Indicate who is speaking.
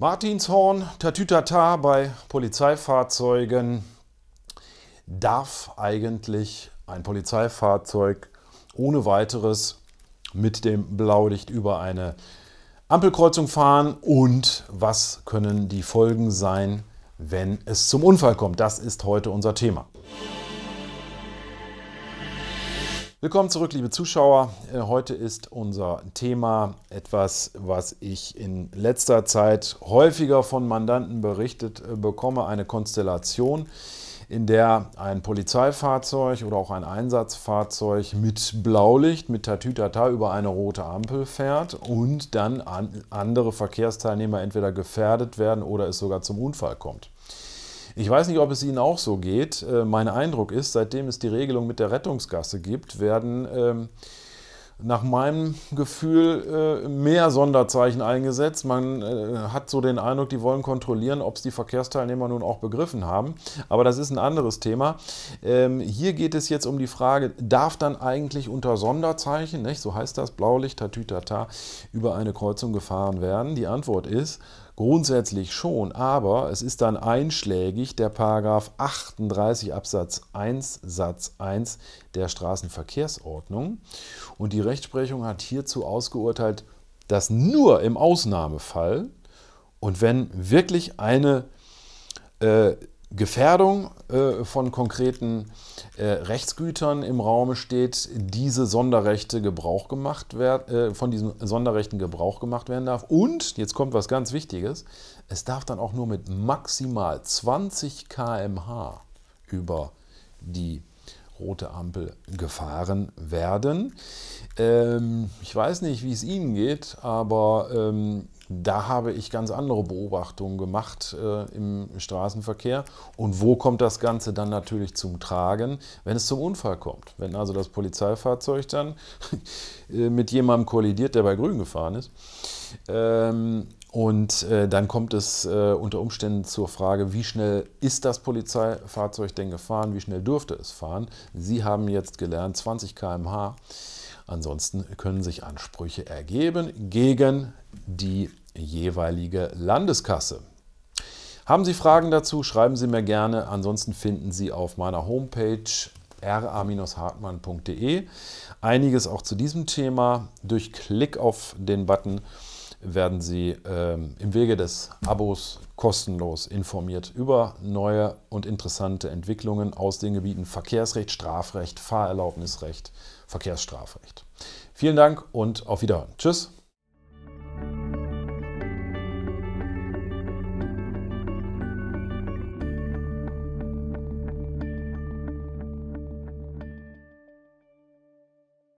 Speaker 1: Martinshorn, Tatütata bei Polizeifahrzeugen. Darf eigentlich ein Polizeifahrzeug ohne weiteres mit dem Blaulicht über eine Ampelkreuzung fahren und was können die Folgen sein, wenn es zum Unfall kommt? Das ist heute unser Thema. Willkommen zurück, liebe Zuschauer. Äh, heute ist unser Thema etwas, was ich in letzter Zeit häufiger von Mandanten berichtet äh, bekomme, eine Konstellation, in der ein Polizeifahrzeug oder auch ein Einsatzfahrzeug mit Blaulicht, mit Tatütata über eine rote Ampel fährt und dann andere Verkehrsteilnehmer entweder gefährdet werden oder es sogar zum Unfall kommt. Ich weiß nicht, ob es Ihnen auch so geht. Äh, mein Eindruck ist, seitdem es die Regelung mit der Rettungsgasse gibt, werden ähm, nach meinem Gefühl äh, mehr Sonderzeichen eingesetzt. Man äh, hat so den Eindruck, die wollen kontrollieren, ob es die Verkehrsteilnehmer nun auch begriffen haben. Aber das ist ein anderes Thema. Ähm, hier geht es jetzt um die Frage, darf dann eigentlich unter Sonderzeichen, nicht, so heißt das, Blaulicht, Tatütata, über eine Kreuzung gefahren werden? Die Antwort ist, Grundsätzlich schon, aber es ist dann einschlägig der Paragraf 38 Absatz 1 Satz 1 der Straßenverkehrsordnung und die Rechtsprechung hat hierzu ausgeurteilt, dass nur im Ausnahmefall und wenn wirklich eine äh, Gefährdung äh, von konkreten äh, Rechtsgütern im Raum steht, diese Sonderrechte Gebrauch gemacht werden, äh, von diesen Sonderrechten Gebrauch gemacht werden darf. Und, jetzt kommt was ganz Wichtiges, es darf dann auch nur mit maximal 20 km/h über die rote Ampel gefahren werden. Ähm, ich weiß nicht, wie es Ihnen geht, aber ähm, da habe ich ganz andere Beobachtungen gemacht äh, im Straßenverkehr. Und wo kommt das Ganze dann natürlich zum Tragen, wenn es zum Unfall kommt? Wenn also das Polizeifahrzeug dann äh, mit jemandem kollidiert, der bei Grün gefahren ist, ähm, und äh, dann kommt es äh, unter Umständen zur Frage, wie schnell ist das Polizeifahrzeug denn gefahren, wie schnell dürfte es fahren. Sie haben jetzt gelernt 20 km/h. Ansonsten können sich Ansprüche ergeben gegen die jeweilige Landeskasse. Haben Sie Fragen dazu, schreiben Sie mir gerne. Ansonsten finden Sie auf meiner Homepage ra-hartmann.de einiges auch zu diesem Thema durch Klick auf den Button werden Sie ähm, im Wege des Abos kostenlos informiert über neue und interessante Entwicklungen aus den Gebieten Verkehrsrecht, Strafrecht, Fahrerlaubnisrecht, Verkehrsstrafrecht. Vielen Dank und auf Wiederhören. Tschüss.